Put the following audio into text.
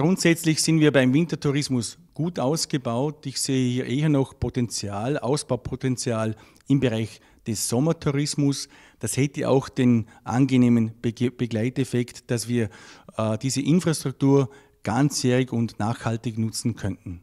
Grundsätzlich sind wir beim Wintertourismus gut ausgebaut. Ich sehe hier eher noch Potenzial, Ausbaupotenzial im Bereich des Sommertourismus. Das hätte auch den angenehmen Begleiteffekt, dass wir äh, diese Infrastruktur ganzjährig und nachhaltig nutzen könnten.